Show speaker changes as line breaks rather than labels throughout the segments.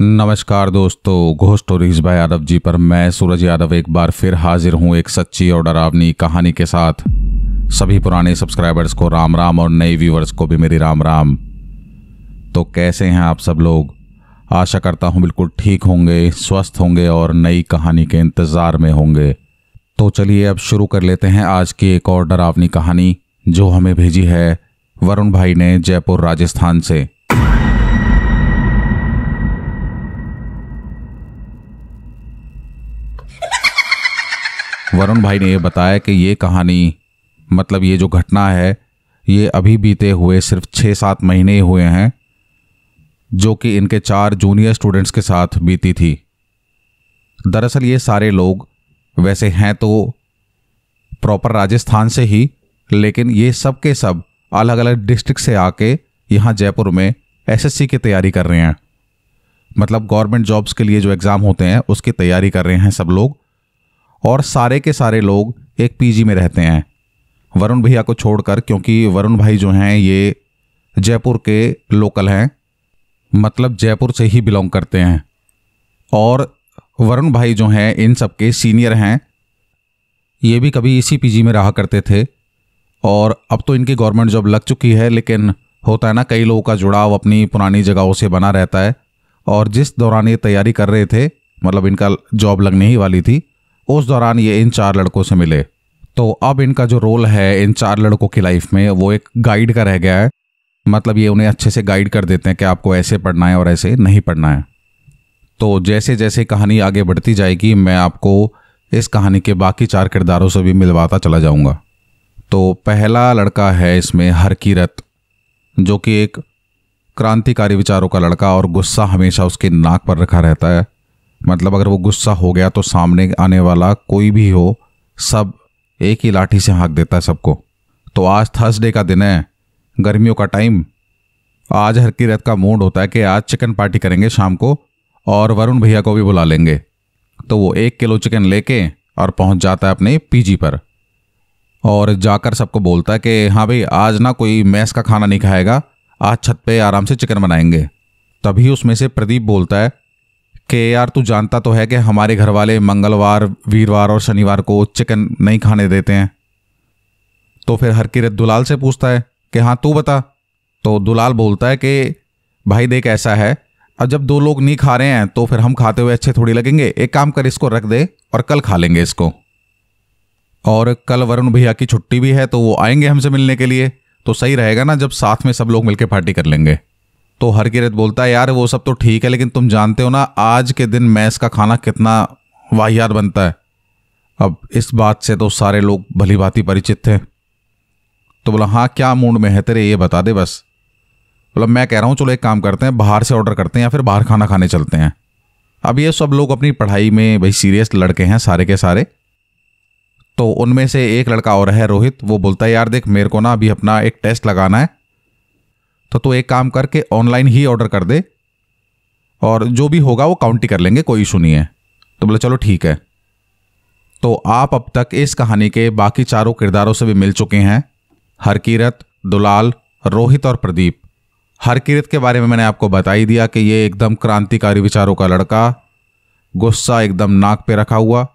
नमस्कार दोस्तों घोष स्टोरीज बाय यादव जी पर मैं सूरज यादव एक बार फिर हाजिर हूं एक सच्ची और डरावनी कहानी के साथ सभी पुराने सब्सक्राइबर्स को राम राम और नए व्यूवर्स को भी मेरी राम राम तो कैसे हैं आप सब लोग आशा करता हूं बिल्कुल ठीक होंगे स्वस्थ होंगे और नई कहानी के इंतज़ार में होंगे तो चलिए अब शुरू कर लेते हैं आज की एक और डरावनी कहानी जो हमें भेजी है वरुण भाई ने जयपुर राजस्थान से वरुण भाई ने यह बताया कि ये कहानी मतलब ये जो घटना है ये अभी बीते हुए सिर्फ छः सात महीने हुए हैं जो कि इनके चार जूनियर स्टूडेंट्स के साथ बीती थी दरअसल ये सारे लोग वैसे हैं तो प्रॉपर राजस्थान से ही लेकिन ये सब के सब अलग अलग डिस्ट्रिक्ट से आके यहाँ जयपुर में एसएससी की तैयारी कर रहे हैं मतलब गवर्नमेंट जॉब्स के लिए जो एग्ज़ाम होते हैं उसकी तैयारी कर रहे हैं सब लोग और सारे के सारे लोग एक पीजी में रहते हैं वरुण भैया को छोड़कर क्योंकि वरुण भाई जो हैं ये जयपुर के लोकल हैं मतलब जयपुर से ही बिलोंग करते हैं और वरुण भाई जो हैं इन सब के सीनियर हैं ये भी कभी इसी पीजी में रहा करते थे और अब तो इनकी गवर्नमेंट जॉब लग चुकी है लेकिन होता है ना कई लोगों का जुड़ाव अपनी पुरानी जगहों से बना रहता है और जिस दौरान ये तैयारी कर रहे थे मतलब इनका जॉब लगने ही वाली थी उस दौरान ये इन चार लड़कों से मिले तो अब इनका जो रोल है इन चार लड़कों की लाइफ में वो एक गाइड का रह गया है मतलब ये उन्हें अच्छे से गाइड कर देते हैं कि आपको ऐसे पढ़ना है और ऐसे नहीं पढ़ना है तो जैसे जैसे कहानी आगे बढ़ती जाएगी मैं आपको इस कहानी के बाकी चार किरदारों से भी मिलवाता चला जाऊँगा तो पहला लड़का है इसमें हरकीरत जो कि एक क्रांतिकारी विचारों का लड़का और गुस्सा हमेशा उसके नाक पर रखा रहता है मतलब अगर वो गुस्सा हो गया तो सामने आने वाला कोई भी हो सब एक ही लाठी से हाँक देता है सबको तो आज थर्सडे का दिन है गर्मियों का टाइम आज हर की रात का मूड होता है कि आज चिकन पार्टी करेंगे शाम को और वरुण भैया को भी बुला लेंगे तो वो एक किलो चिकन लेके और पहुंच जाता है अपने पीजी पर और जाकर सबको बोलता है कि हाँ भाई आज ना कोई मैस का खाना नहीं खाएगा आज छत पे आराम से चिकन बनाएंगे तभी उसमें से प्रदीप बोलता है कि यार तू जानता तो है कि हमारे घर वाले मंगलवार वीरवार और शनिवार को चिकन नहीं खाने देते हैं तो फिर हरकिरत दुलाल से पूछता है कि हाँ तू बता तो दुलाल बोलता है कि भाई देख ऐसा है अब जब दो लोग नहीं खा रहे हैं तो फिर हम खाते हुए अच्छे थोड़ी लगेंगे एक काम कर इसको रख दे और कल खा लेंगे इसको और कल वरुण भैया की छुट्टी भी है तो वो आएंगे हमसे मिलने के लिए तो सही रहेगा ना जब साथ में सब लोग मिलकर पार्टी कर लेंगे तो हर किरत बोलता है यार वो सब तो ठीक है लेकिन तुम जानते हो ना आज के दिन मैस का खाना कितना वाहियात बनता है अब इस बात से तो सारे लोग भली भांति परिचित थे तो बोला हाँ क्या मूड में है तेरे ये बता दे बस बोला मैं कह रहा हूँ चलो एक काम करते हैं बाहर से ऑर्डर करते हैं या फिर बाहर खाना खाने चलते हैं अब ये सब लोग अपनी पढ़ाई में भाई सीरियस लड़के हैं सारे के सारे तो उनमें से एक लड़का और है रोहित वो बोलता है यार देख मेरे को ना अभी अपना एक टेस्ट लगाना है तो तू एक काम करके ऑनलाइन ही ऑर्डर कर दे और जो भी होगा वो काउंट ही कर लेंगे कोई इशू नहीं है तो बोले चलो ठीक है तो आप अब तक इस कहानी के बाकी चारों किरदारों से भी मिल चुके हैं हरकीरत दुलाल रोहित और प्रदीप हरकीरत के बारे में मैंने आपको बता ही दिया कि ये एकदम क्रांतिकारी विचारों का लड़का गुस्सा एकदम नाक पे रखा हुआ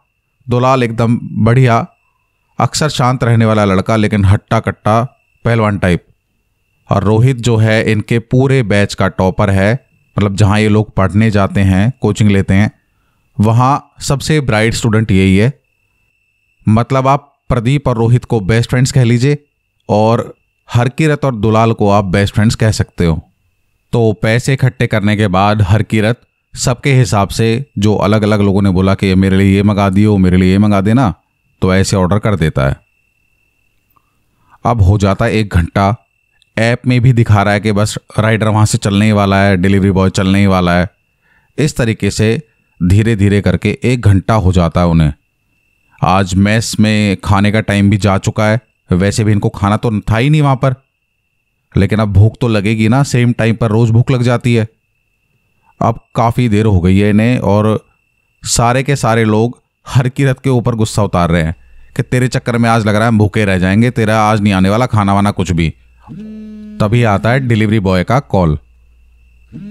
दुलाल एकदम बढ़िया अक्सर शांत रहने वाला लड़का लेकिन हट्टा कट्टा पहलवान टाइप और रोहित जो है इनके पूरे बैच का टॉपर है मतलब जहाँ ये लोग पढ़ने जाते हैं कोचिंग लेते हैं वहाँ सबसे ब्राइट स्टूडेंट यही है मतलब आप प्रदीप और रोहित को बेस्ट फ्रेंड्स कह लीजिए और हरकीरत और दुलाल को आप बेस्ट फ्रेंड्स कह सकते हो तो पैसे इकट्ठे करने के बाद हरकीरत सबके हिसाब से जो अलग अलग लोगों ने बोला कि मेरे लिए ये मंगा दियो मेरे लिए ये मंगा देना तो ऐसे ऑर्डर कर देता है अब हो जाता है एक घंटा ऐप में भी दिखा रहा है कि बस राइडर वहाँ से चलने ही वाला है डिलीवरी बॉय चलने ही वाला है इस तरीके से धीरे धीरे करके एक घंटा हो जाता है उन्हें आज मैस में खाने का टाइम भी जा चुका है वैसे भी इनको खाना तो था ही नहीं वहाँ पर लेकिन अब भूख तो लगेगी ना सेम टाइम पर रोज़ भूख लग जाती है अब काफ़ी देर हो गई है इन्हें और सारे के सारे लोग हर किरत के ऊपर गुस्सा उतार रहे हैं कि तेरे चक्कर में आज लग रहा है हम भूखे रह जाएंगे तेरा आज नहीं आने वाला खाना वाना कुछ भी तभी आता है डिलीवरी बॉय का कॉल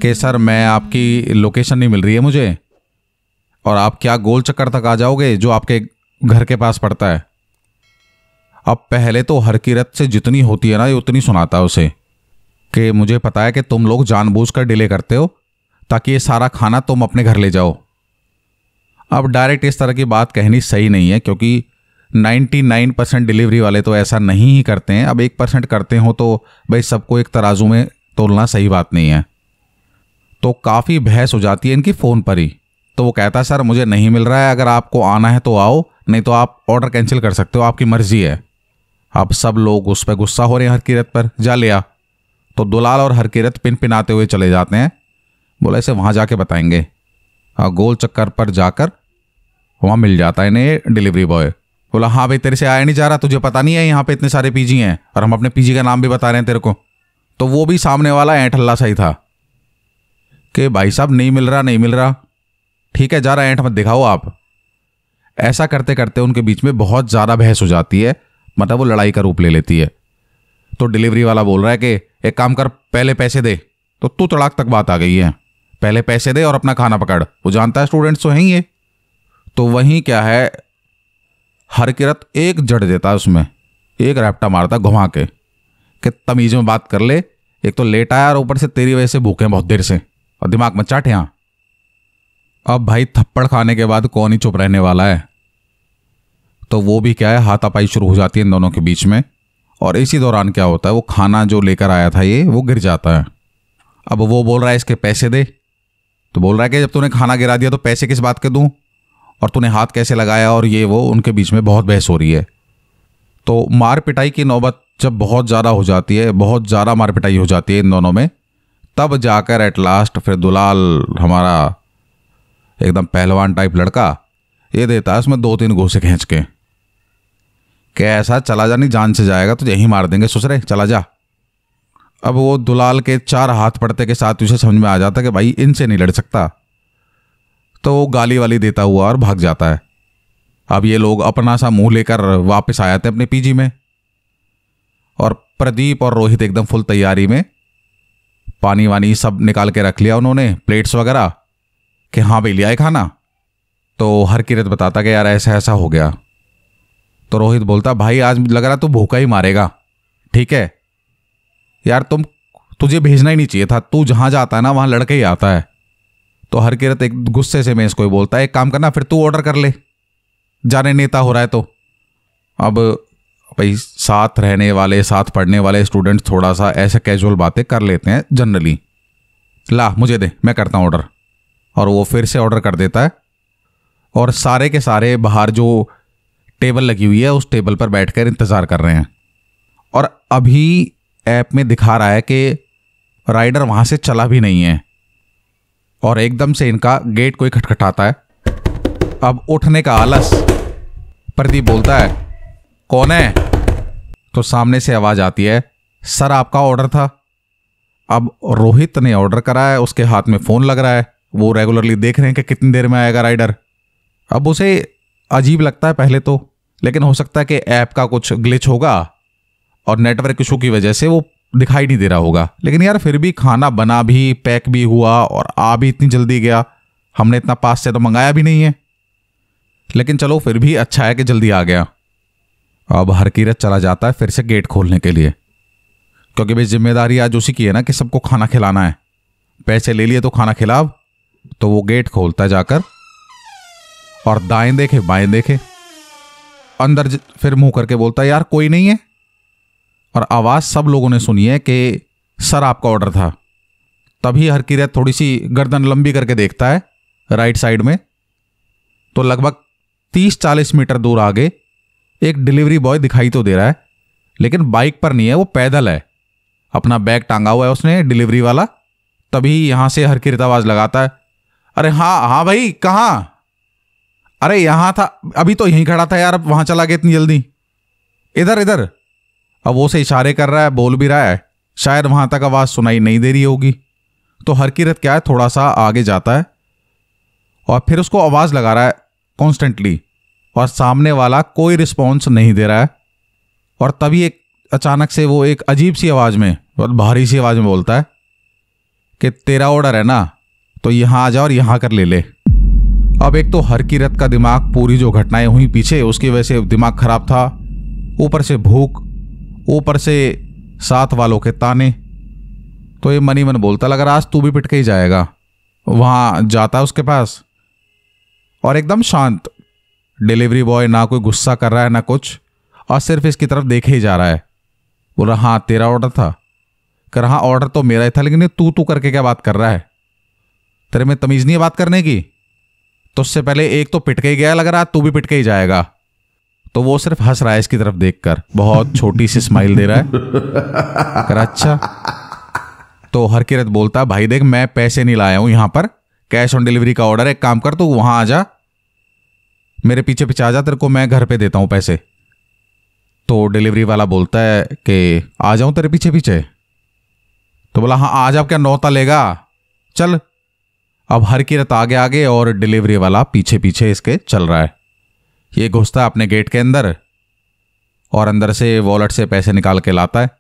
कि सर मैं आपकी लोकेशन नहीं मिल रही है मुझे और आप क्या गोल चक्कर तक आ जाओगे जो आपके घर के पास पड़ता है अब पहले तो हर किरत से जितनी होती है ना ये उतनी सुनाता है उसे कि मुझे पता है कि तुम लोग जानबूझकर डिले करते हो ताकि ये सारा खाना तुम अपने घर ले जाओ अब डायरेक्ट इस तरह की बात कहनी सही नहीं है क्योंकि 99 परसेंट डिलीवरी वाले तो ऐसा नहीं ही करते हैं अब एक परसेंट करते हो तो भाई सबको एक तराजू में तोलना सही बात नहीं है तो काफ़ी बहस हो जाती है इनकी फ़ोन पर ही तो वो कहता है सर मुझे नहीं मिल रहा है अगर आपको आना है तो आओ नहीं तो आप ऑर्डर कैंसिल कर सकते हो आपकी मर्ज़ी है अब सब लोग उस पर गुस्सा हो रहे हैं हरकीरत पर जा लिया तो दुलाल और हरकीरत पिन पिनाते हुए चले जाते हैं बोले ऐसे वहाँ जाके बताएंगे गोल चक्कर पर जाकर वहाँ मिल जाता है इन्हें डिलीवरी बॉय बोला हाँ भाई तेरे से आया नहीं जा रहा तुझे पता नहीं है यहाँ पे इतने सारे पीजी हैं और हम अपने पीजी का नाम भी बता रहे हैं तेरे को तो वो भी सामने वाला एंठ हल्ला सही था कि भाई साहब नहीं मिल रहा नहीं मिल रहा ठीक है जा रहा ऐठ मत दिखाओ आप ऐसा करते करते उनके बीच में बहुत ज़्यादा बहस हो जाती है मतलब वो लड़ाई का रूप ले लेती है तो डिलीवरी वाला बोल रहा है कि एक काम कर पहले पैसे दे तो तू तड़ाक तक बात आ गई है पहले पैसे दे और अपना खाना पकड़ वो जानता है स्टूडेंट्स तो हैं ये तो वहीं क्या है हर किरत एक जड़ देता है उसमें एक रैप्टा मारता घुमा के कि तमीज में बात कर ले एक तो लेट आया और ऊपर से तेरी वजह से भूखे बहुत देर से और दिमाग में चाट यहाँ अब भाई थप्पड़ खाने के बाद कौन ही चुप रहने वाला है तो वो भी क्या है हाथापाई शुरू हो जाती है इन दोनों के बीच में और इसी दौरान क्या होता है वो खाना जो लेकर आया था ये वो गिर जाता है अब वो बोल रहा है इसके पैसे दे तो बोल रहा है कि जब तूने खाना गिरा दिया तो पैसे किस बात के दूँ और तूने हाथ कैसे लगाया और ये वो उनके बीच में बहुत बहस हो रही है तो मार पिटाई की नौबत जब बहुत ज़्यादा हो जाती है बहुत ज़्यादा मार पिटाई हो जाती है इन दोनों में तब जाकर एट लास्ट फिर दुलाल हमारा एकदम पहलवान टाइप लड़का ये देता है उसमें दो तीन घोसे खींच के कैसा चला जा नहीं जान से जाएगा तो यहीं मार देंगे सुसरे चला जा अब वो दुलाल के चार हाथ पड़ते के साथ उसे समझ में आ जाता कि भाई इनसे नहीं लड़ सकता तो वो गाली वाली देता हुआ और भाग जाता है अब ये लोग अपना सा मुंह लेकर वापस आ जाते अपने पीजी में और प्रदीप और रोहित एकदम फुल तैयारी में पानी वानी सब निकाल के रख लिया उन्होंने प्लेट्स वगैरह कि हाँ भाई लिया है खाना तो हर किरत बताता कि यार ऐसा ऐसा हो गया तो रोहित बोलता भाई आज लग रहा तू भूखा ही मारेगा ठीक है यार तुम तुझे भेजना ही नहीं चाहिए था तू जहाँ जाता है ना वहाँ लड़के ही आता है तो हर किरत एक गुस्से से मैं इसको ही बोलता है एक काम करना फिर तू ऑर्डर कर ले जाने नेता हो रहा है तो अब भाई साथ रहने वाले साथ पढ़ने वाले स्टूडेंट थोड़ा सा ऐसे कैजुअल बातें कर लेते हैं जनरली ला मुझे दे मैं करता हूँ ऑर्डर और वो फिर से ऑर्डर कर देता है और सारे के सारे बाहर जो टेबल लगी हुई है उस टेबल पर बैठकर इंतज़ार कर रहे हैं और अभी ऐप में दिखा रहा है कि राइडर वहाँ से चला भी नहीं है और एकदम से इनका गेट कोई खटखटाता है अब उठने का आलस प्रदीप बोलता है कौन है तो सामने से आवाज़ आती है सर आपका ऑर्डर था अब रोहित ने ऑर्डर करा है उसके हाथ में फ़ोन लग रहा है वो रेगुलरली देख रहे हैं कि कितनी देर में आएगा राइडर अब उसे अजीब लगता है पहले तो लेकिन हो सकता है कि ऐप का कुछ ग्लिच होगा और नेटवर्क इशू की वजह से वो दिखाई नहीं दे रहा होगा लेकिन यार फिर भी खाना बना भी पैक भी हुआ और आ भी इतनी जल्दी गया हमने इतना पास से तो मंगाया भी नहीं है लेकिन चलो फिर भी अच्छा है कि जल्दी आ गया अब हरकीरत चला जाता है फिर से गेट खोलने के लिए क्योंकि भाई जिम्मेदारी आज उसी की है ना कि सबको खाना खिलाना है पैसे ले लिए तो खाना खिलाओ तो वो गेट खोलता जाकर और दाएं देखे बाएं देखे अंदर फिर मुंह करके बोलता यार कोई नहीं है और आवाज़ सब लोगों ने सुनी है कि सर आपका ऑर्डर था तभी हर किरत थोड़ी सी गर्दन लंबी करके देखता है राइट साइड में तो लगभग तीस चालीस मीटर दूर आगे एक डिलीवरी बॉय दिखाई तो दे रहा है लेकिन बाइक पर नहीं है वो पैदल है अपना बैग टांगा हुआ है उसने डिलीवरी वाला तभी यहाँ से हर किरत आवाज़ लगाता है अरे हाँ हाँ भाई कहाँ अरे यहाँ था अभी तो यहीं खड़ा था यार अब वहाँ चला गया इतनी जल्दी इधर इधर अब वो से इशारे कर रहा है बोल भी रहा है शायद वहां तक आवाज सुनाई नहीं दे रही होगी तो हर किरत क्या है थोड़ा सा आगे जाता है और फिर उसको आवाज लगा रहा है कॉन्स्टेंटली और सामने वाला कोई रिस्पॉन्स नहीं दे रहा है और तभी एक अचानक से वो एक अजीब सी आवाज़ में बहुत भारी सी आवाज़ में बोलता है कि तेरा ऑर्डर है ना तो यहाँ आ जा और यहाँ कर ले ले अब एक तो हर किरत का दिमाग पूरी जो घटनाएं हुई पीछे उसकी वजह से दिमाग खराब था ऊपर से भूख ऊपर से साथ वालों के ताने तो ये मनी मन बोलता लगा आज तू भी पिटके ही जाएगा वहाँ जाता उसके पास और एकदम शांत डिलीवरी बॉय ना कोई गुस्सा कर रहा है ना कुछ और सिर्फ इसकी तरफ देखे ही जा रहा है बोल हाँ, रहा हाँ तेरा ऑर्डर था कर हाँ ऑर्डर तो मेरा ही था लेकिन तू तू करके क्या बात कर रहा है तेरे में तमीज़ नहीं है बात करने की तो उससे पहले एक तो पिटके ही गया लग रहा तू भी पिटके ही जाएगा तो वो सिर्फ हंस रहा है इसकी तरफ देखकर बहुत छोटी सी स्माइल दे रहा है कर अच्छा तो हरकिरत बोलता भाई देख मैं पैसे नहीं लाया हूं यहां पर कैश ऑन डिलीवरी का ऑर्डर एक काम कर तू वहां आ जा मेरे पीछे पीछे आ जा तेरे को मैं घर पे देता हूं पैसे तो डिलीवरी वाला बोलता है कि आ जाऊं तेरे पीछे पीछे तो बोला हाँ आज आप क्या नौता लेगा चल अब हर किरत आगे आगे और डिलीवरी वाला पीछे पीछे इसके चल रहा है ये घुसता है अपने गेट के अंदर और अंदर से वॉलेट से पैसे निकाल के लाता है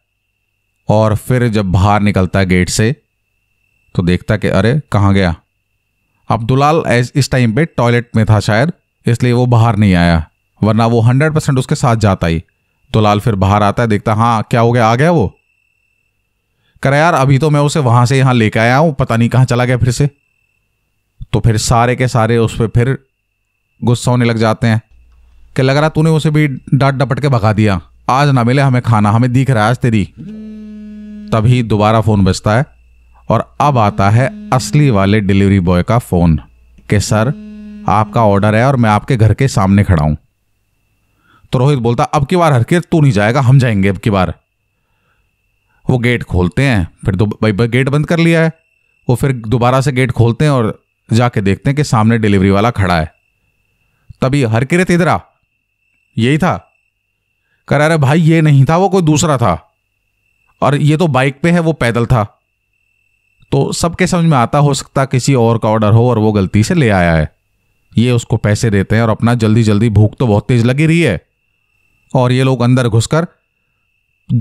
और फिर जब बाहर निकलता है गेट से तो देखता कि अरे कहाँ गया अब दुलाल इस टाइम पे टॉयलेट में था शायद इसलिए वो बाहर नहीं आया वरना वो हंड्रेड परसेंट उसके साथ जाता ही दुलाल तो फिर बाहर आता है देखता हाँ क्या हो गया आ गया वो करे यार अभी तो मैं उसे वहाँ से यहाँ लेके आया हूँ पता नहीं कहाँ चला गया फिर से तो फिर सारे के सारे उस पर फिर गुस्सा होने लग जाते हैं कि लग रहा तूने उसे भी डांट डपट के भगा दिया आज ना मिले हमें खाना हमें दिख रहा है आज तेरी तभी दोबारा फ़ोन बजता है और अब आता है असली वाले डिलीवरी बॉय का फ़ोन कि सर आपका ऑर्डर है और मैं आपके घर के सामने खड़ा हूं तो रोहित बोलता अब की बार हरकेत तू नहीं जाएगा हम जाएंगे अब की बार वो गेट खोलते हैं फिर तो भाई गेट बंद कर लिया है वो फिर दोबारा से गेट खोलते हैं और जाके देखते हैं कि सामने डिलीवरी वाला खड़ा है तभी हरकिरत इधर आ यही था रहा अरे भाई ये नहीं था वो कोई दूसरा था और ये तो बाइक पे है वो पैदल था तो सबके समझ में आता हो सकता किसी और का ऑर्डर हो और वो गलती से ले आया है ये उसको पैसे देते हैं और अपना जल्दी जल्दी भूख तो बहुत तेज लगी रही है और ये लोग अंदर घुसकर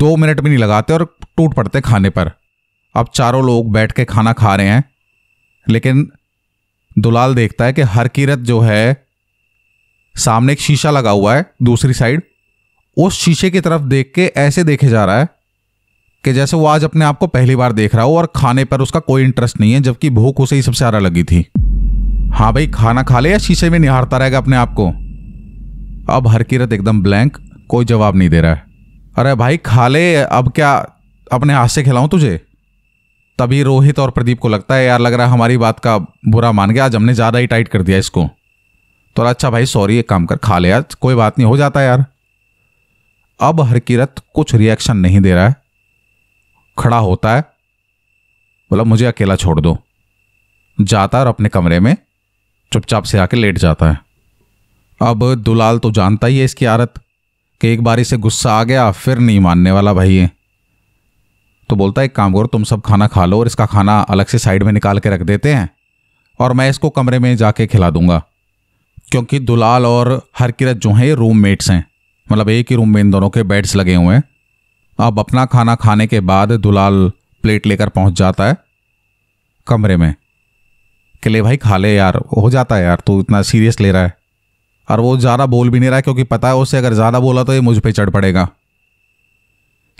दो मिनट भी नहीं लगाते और टूट पड़ते खाने पर अब चारों लोग बैठ के खाना खा रहे हैं लेकिन दुलाल देखता है कि हर जो है सामने एक शीशा लगा हुआ है दूसरी साइड उस शीशे की तरफ देख के ऐसे देखे जा रहा है कि जैसे वो आज अपने आप को पहली बार देख रहा हो और खाने पर उसका कोई इंटरेस्ट नहीं है जबकि भूख उसे ही सबसे ज्यादा लगी थी हाँ भाई खाना खा ले या शीशे में निहारता रहेगा अपने आप को अब हर किरत एकदम ब्लैंक कोई जवाब नहीं दे रहा है अरे भाई खा ले अब क्या अपने हाथ से खिलाऊं तुझे तभी रोहित और प्रदीप को लगता है यार लग रहा है हमारी बात का बुरा मान गया आज हमने ज़्यादा ही टाइट कर दिया इसको तो अच्छा भाई सॉरी एक काम कर खा ले यार कोई बात नहीं हो जाता यार अब हरकिरत कुछ रिएक्शन नहीं दे रहा है खड़ा होता है बोला मुझे अकेला छोड़ दो जाता है और अपने कमरे में चुपचाप से आके लेट जाता है अब दुलाल तो जानता ही है इसकी आदत कि एक बार इसे गुस्सा आ गया फिर नहीं मानने वाला भाई ये तो बोलता है एक काम करो तुम सब खाना खा लो और इसका खाना अलग से साइड में निकाल के रख देते हैं और मैं इसको कमरे में जाके खिला दूंगा क्योंकि दुलाल और हरकिरत जो हैं ये रूममेट्स हैं मतलब एक ही रूम में इन दोनों के बेड्स लगे हुए हैं अब अपना खाना खाने के बाद दुलाल प्लेट लेकर पहुंच जाता है कमरे में के ले भाई खा ले यार हो जाता है यार तू इतना सीरियस ले रहा है और वो ज़्यादा बोल भी नहीं रहा है क्योंकि पता है उससे अगर ज़्यादा बोला तो ये मुझ पर चढ़ पड़ेगा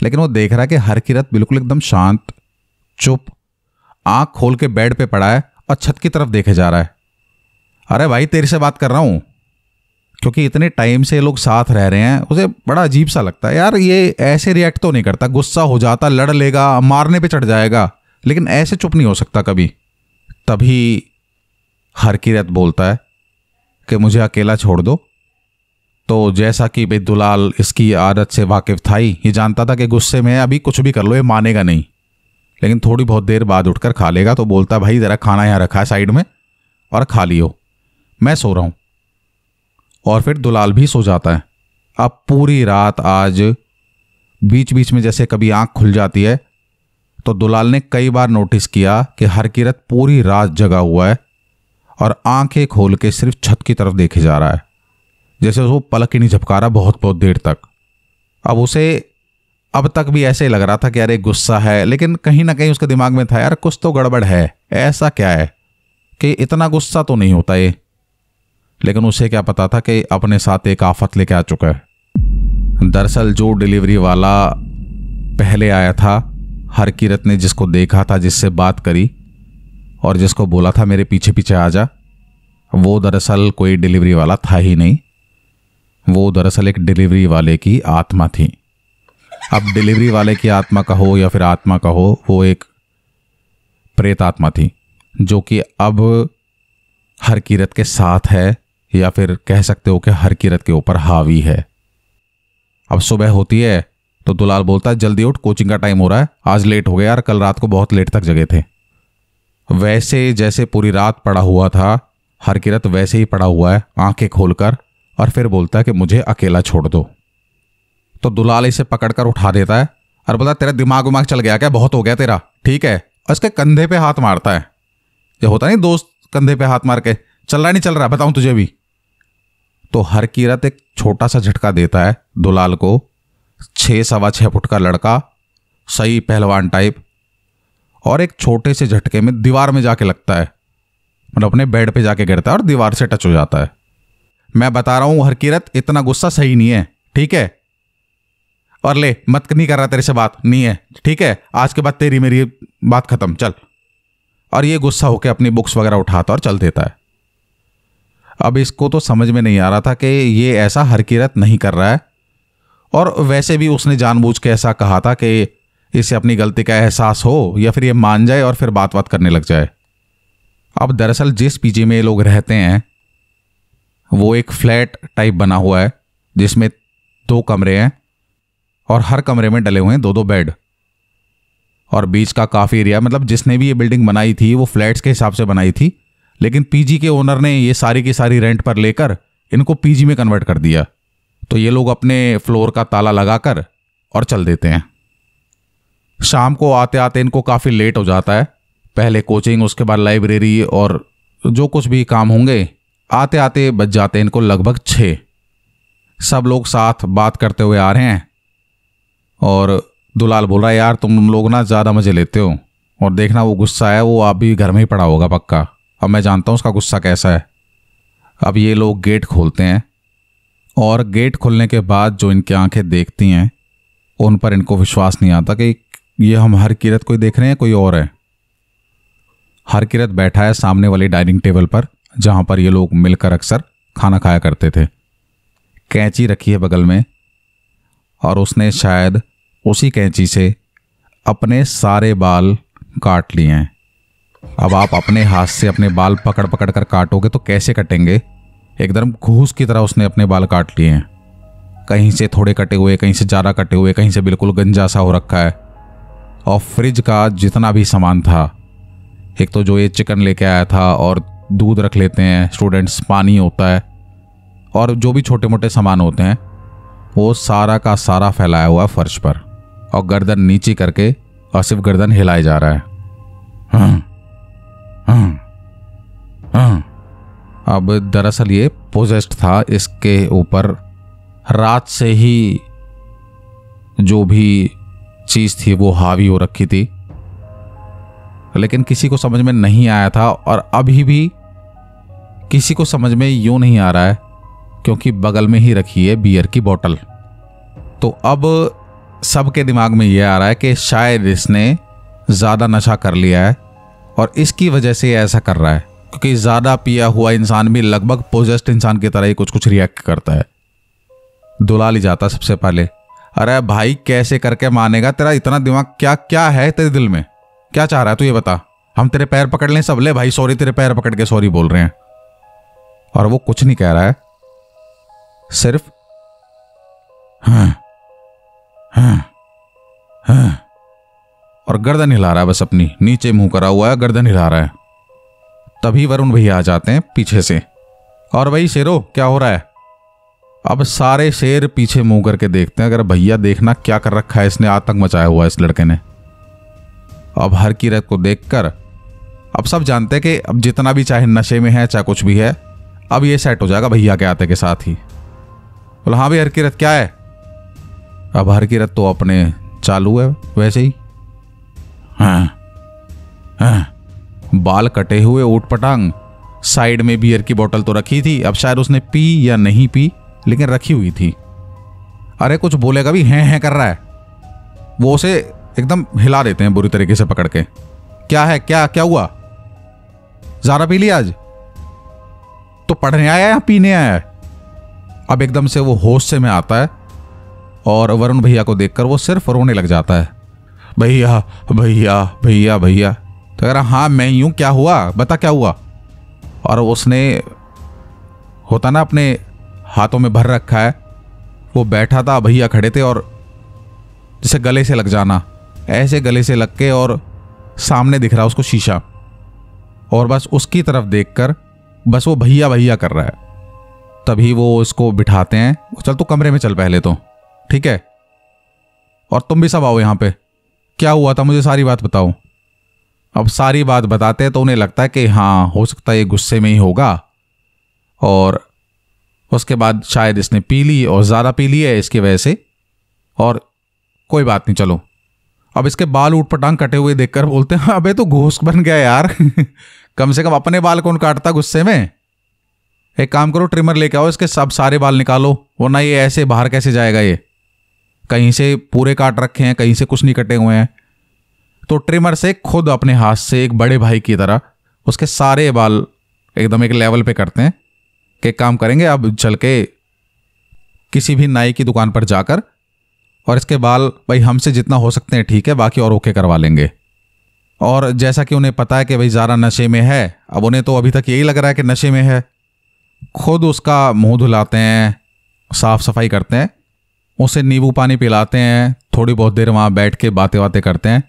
लेकिन वो देख रहा है कि हर किरत बिल्कुल एकदम शांत चुप आँख खोल के बेड पे पड़ा है और छत की तरफ देखे जा रहा है अरे भाई तेरे से बात कर रहा हूँ क्योंकि इतने टाइम से लोग साथ रह रहे हैं उसे बड़ा अजीब सा लगता है यार ये ऐसे रिएक्ट तो नहीं करता गुस्सा हो जाता लड़ लेगा मारने पे चढ़ जाएगा लेकिन ऐसे चुप नहीं हो सकता कभी तभी हर किरत बोलता है कि मुझे अकेला छोड़ दो तो जैसा कि भाई दुलाल इसकी आदत से वाकिफ था ही ये जानता था कि गुस्से में अभी कुछ भी कर लो ये मानेगा नहीं लेकिन थोड़ी बहुत देर बाद उठकर खा लेगा तो बोलता भाई ज़रा खाना यहाँ रखा है साइड में और खा लियो मैं सो रहा हूँ और फिर दुलाल भी सो जाता है अब पूरी रात आज बीच बीच में जैसे कभी आंख खुल जाती है तो दुलाल ने कई बार नोटिस किया कि हर किरत पूरी रात जगा हुआ है और आंखें खोल के सिर्फ छत की तरफ देखे जा रहा है जैसे वो पलक ही नहीं झपका रहा बहुत बहुत देर तक अब उसे अब तक भी ऐसे ही लग रहा था कि अरे गुस्सा है लेकिन कहीं ना कहीं उसके दिमाग में था यार कुछ तो गड़बड़ है ऐसा क्या है कि इतना गुस्सा तो नहीं होता ये लेकिन उसे क्या पता था कि अपने साथ एक आफत लेके आ चुका है दरअसल जो डिलीवरी वाला पहले आया था हर किरत ने जिसको देखा था जिससे बात करी और जिसको बोला था मेरे पीछे पीछे आ जा वो दरअसल कोई डिलीवरी वाला था ही नहीं वो दरअसल एक डिलीवरी वाले की आत्मा थी अब डिलीवरी वाले की आत्मा का हो या फिर आत्मा का हो वो एक प्रेत आत्मा थी जो कि अब हर कीरत के साथ है या फिर कह सकते हो कि हर किरत के ऊपर हावी है अब सुबह होती है तो दुलाल बोलता है जल्दी उठ कोचिंग का टाइम हो रहा है आज लेट हो गया यार कल रात को बहुत लेट तक जगे थे वैसे जैसे पूरी रात पड़ा हुआ था हर किरत वैसे ही पड़ा हुआ है आंखें खोलकर और फिर बोलता है कि मुझे अकेला छोड़ दो तो दुलाल इसे पकड़कर उठा देता है और बोलता तेरा दिमाग उमाग चल गया क्या बहुत हो गया तेरा ठीक है और इसके कंधे पे हाथ मारता है ये होता नहीं दोस्त कंधे पे हाथ मार के चल रहा नहीं चल रहा बताऊं तुझे भी तो हर कीरत एक छोटा सा झटका देता है दुलाल को छः सवा छः फुट का लड़का सही पहलवान टाइप और एक छोटे से झटके में दीवार में जाके लगता है मतलब अपने बेड पे जाके गिरता है और दीवार से टच हो जाता है मैं बता रहा हूँ हर किरत इतना गुस्सा सही नहीं है ठीक है और ले मत नहीं कर रहा तेरे से बात नहीं है ठीक है आज के बाद तेरी मेरी बात खत्म चल और ये गुस्सा होकर अपनी बुक्स वगैरह उठाता और चल देता है अब इसको तो समझ में नहीं आ रहा था कि ये ऐसा हरकिरत नहीं कर रहा है और वैसे भी उसने जानबूझ के ऐसा कहा था कि इसे अपनी गलती का एहसास हो या फिर ये मान जाए और फिर बात बात करने लग जाए अब दरअसल जिस पीजी में ये लोग रहते हैं वो एक फ्लैट टाइप बना हुआ है जिसमें दो कमरे हैं और हर कमरे में डले हुए हैं दो दो बेड और बीच का काफ़ी एरिया मतलब जिसने भी ये बिल्डिंग बनाई थी वो फ्लैट्स के हिसाब से बनाई थी लेकिन पीजी के ओनर ने ये सारी की सारी रेंट पर लेकर इनको पीजी में कन्वर्ट कर दिया तो ये लोग अपने फ्लोर का ताला लगाकर और चल देते हैं शाम को आते आते इनको काफ़ी लेट हो जाता है पहले कोचिंग उसके बाद लाइब्रेरी और जो कुछ भी काम होंगे आते आते बच जाते हैं इनको लगभग छः सब लोग साथ बात करते हुए आ रहे हैं और दुलाल बोल रहा है यार तुम लोग ना ज़्यादा मज़े लेते हो और देखना वो गुस्सा है वो आप भी घर में ही पड़ा होगा पक्का अब मैं जानता हूँ उसका गुस्सा कैसा है अब ये लोग गेट खोलते हैं और गेट खुलने के बाद जो इनकी आंखें देखती हैं उन पर इनको विश्वास नहीं आता कि ये हम हर किरत कोई देख रहे हैं कोई और है हर किरत बैठा है सामने वाली डाइनिंग टेबल पर जहाँ पर ये लोग मिलकर अक्सर खाना खाया करते थे कैंची रखी है बगल में और उसने शायद उसी कैंची से अपने सारे बाल काट लिए हैं अब आप अपने हाथ से अपने बाल पकड़ पकड़ कर काटोगे तो कैसे कटेंगे एकदम घूस की तरह उसने अपने बाल काट लिए हैं कहीं से थोड़े कटे हुए कहीं से ज़्यादा कटे हुए कहीं से बिल्कुल गंजा सा हो रखा है और फ्रिज का जितना भी सामान था एक तो जो ये चिकन लेके आया था और दूध रख लेते हैं स्टूडेंट्स पानी होता है और जो भी छोटे मोटे सामान होते हैं वो सारा का सारा फैलाया हुआ है फर्श पर और गर्दन नीचे करके और सिर्फ गर्दन हिलाए जा रहा है हाँ हम्म, हम्म। अब दरअसल ये पोजेस्ट था इसके ऊपर रात से ही जो भी चीज़ थी वो हावी हो रखी थी लेकिन किसी को समझ में नहीं आया था और अभी भी किसी को समझ में यूँ नहीं आ रहा है क्योंकि बगल में ही रखी है बियर की बोतल तो अब सबके दिमाग में ये आ रहा है कि शायद इसने ज़्यादा नशा कर लिया है और इसकी वजह से ऐसा कर रहा है क्योंकि ज़्यादा पिया हुआ इंसान भी लगभग पोजेस्ट इंसान की तरह ही कुछ कुछ रिएक्ट करता है दुला ली जाता सबसे पहले अरे भाई कैसे करके मानेगा तेरा इतना दिमाग क्या क्या है तेरे दिल में क्या चाह रहा है तू ये बता हम तेरे पैर पकड़ लें सब ले भाई सॉरी तेरे पैर पकड़ के सॉरी बोल रहे हैं और वो कुछ नहीं कह रहा है सिर्फ हाँ हाँ हाँ और गर्दन हिला रहा है बस अपनी नीचे मुंह करा हुआ है गर्दन हिला रहा है तभी वरुण भैया आ जाते हैं पीछे से और भाई शेरो क्या हो रहा है अब सारे शेर पीछे मुंह करके देखते हैं अगर भैया देखना क्या कर रखा है इसने आतंक मचाया हुआ है इस लड़के ने अब हर कीरत को देखकर अब सब जानते हैं कि अब जितना भी चाहे नशे में है चाहे कुछ भी है अब ये सेट हो जाएगा भैया के आते के साथ ही बोला हाँ भाई हर कीरत क्या है अब हर कीरत तो अपने चालू है वैसे ही हाँ, हाँ, बाल कटे हुए ऊट पटांग साइड में बियर की बोतल तो रखी थी अब शायद उसने पी या नहीं पी लेकिन रखी हुई थी अरे कुछ बोलेगा भी हैं हैं कर रहा है वो उसे एकदम हिला देते हैं बुरी तरीके से पकड़ के क्या है क्या क्या हुआ जारा पी लिया आज तो पढ़ने आया या पीने आया है अब एकदम से वो होश से में आता है और वरुण भैया को देखकर वो सिर्फ रोने लग जाता है भैया भैया भैया भैया तो कह रहा हाँ मैं यूँ क्या हुआ बता क्या हुआ और उसने होता ना अपने हाथों में भर रखा है वो बैठा था भैया खड़े थे और जैसे गले से लग जाना ऐसे गले से लग के और सामने दिख रहा उसको शीशा और बस उसकी तरफ देखकर बस वो भैया भैया कर रहा है तभी वो इसको बिठाते हैं चल तू कमरे में चल पहले तो ठीक है और तुम भी सब आओ यहाँ पे क्या हुआ था मुझे सारी बात बताओ अब सारी बात बताते हैं तो उन्हें लगता है कि हाँ हो सकता है ये गुस्से में ही होगा और उसके बाद शायद इसने पी ली और ज़्यादा पी ली है इसकी वजह से और कोई बात नहीं चलो अब इसके बाल ऊट पटांग कटे हुए देखकर बोलते हैं अबे तो घोष बन गया यार कम से कम अपने बाल कौन काटता गुस्से में एक काम करो ट्रिमर लेके आओ इसके सब सारे बाल निकालो वरना ये ऐसे बाहर कैसे जाएगा ये कहीं से पूरे काट रखे हैं कहीं से कुछ नहीं कटे हुए हैं तो ट्रिमर से खुद अपने हाथ से एक बड़े भाई की तरह उसके सारे बाल एकदम एक लेवल पे करते हैं कि काम करेंगे अब चल के किसी भी नाई की दुकान पर जाकर और इसके बाल भाई हमसे जितना हो सकते हैं ठीक है बाकी और ओके करवा लेंगे और जैसा कि उन्हें पता है कि भाई ज़ारा नशे में है अब उन्हें तो अभी तक यही लग रहा है कि नशे में है खुद उसका मुंह धुलाते हैं साफ़ सफाई करते हैं उसे नींबू पानी पिलाते हैं थोड़ी बहुत देर वहाँ बैठ के बातें बातें करते हैं